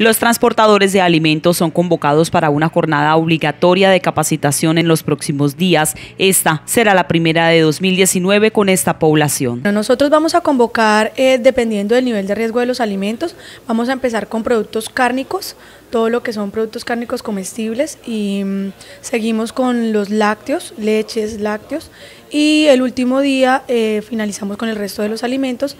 Los transportadores de alimentos son convocados para una jornada obligatoria de capacitación en los próximos días. Esta será la primera de 2019 con esta población. Nosotros vamos a convocar, eh, dependiendo del nivel de riesgo de los alimentos, vamos a empezar con productos cárnicos, todo lo que son productos cárnicos comestibles y mm, seguimos con los lácteos, leches, lácteos y el último día eh, finalizamos con el resto de los alimentos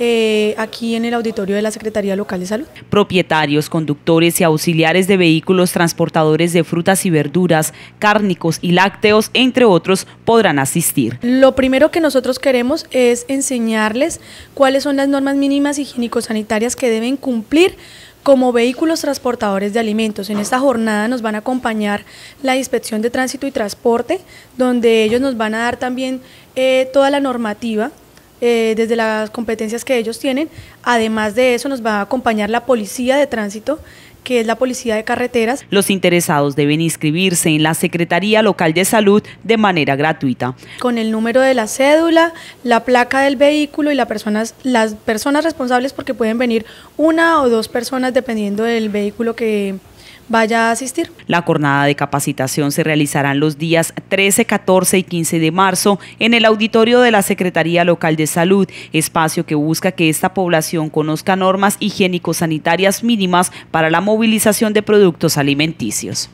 eh, aquí en el auditorio de la Secretaría Local de Salud. Propietarios, conductores y auxiliares de vehículos transportadores de frutas y verduras, cárnicos y lácteos, entre otros, podrán asistir. Lo primero que nosotros queremos es enseñarles cuáles son las normas mínimas higiénico-sanitarias que deben cumplir como vehículos transportadores de alimentos. En esta jornada nos van a acompañar la Inspección de Tránsito y Transporte, donde ellos nos van a dar también eh, toda la normativa eh, desde las competencias que ellos tienen. Además de eso, nos va a acompañar la policía de tránsito que es la Policía de Carreteras. Los interesados deben inscribirse en la Secretaría Local de Salud de manera gratuita. Con el número de la cédula, la placa del vehículo y personas, las personas responsables porque pueden venir una o dos personas dependiendo del vehículo que vaya a asistir. La jornada de capacitación se realizará los días 13, 14 y 15 de marzo en el auditorio de la Secretaría Local de Salud, espacio que busca que esta población conozca normas higiénico-sanitarias mínimas para la movilización de productos alimenticios.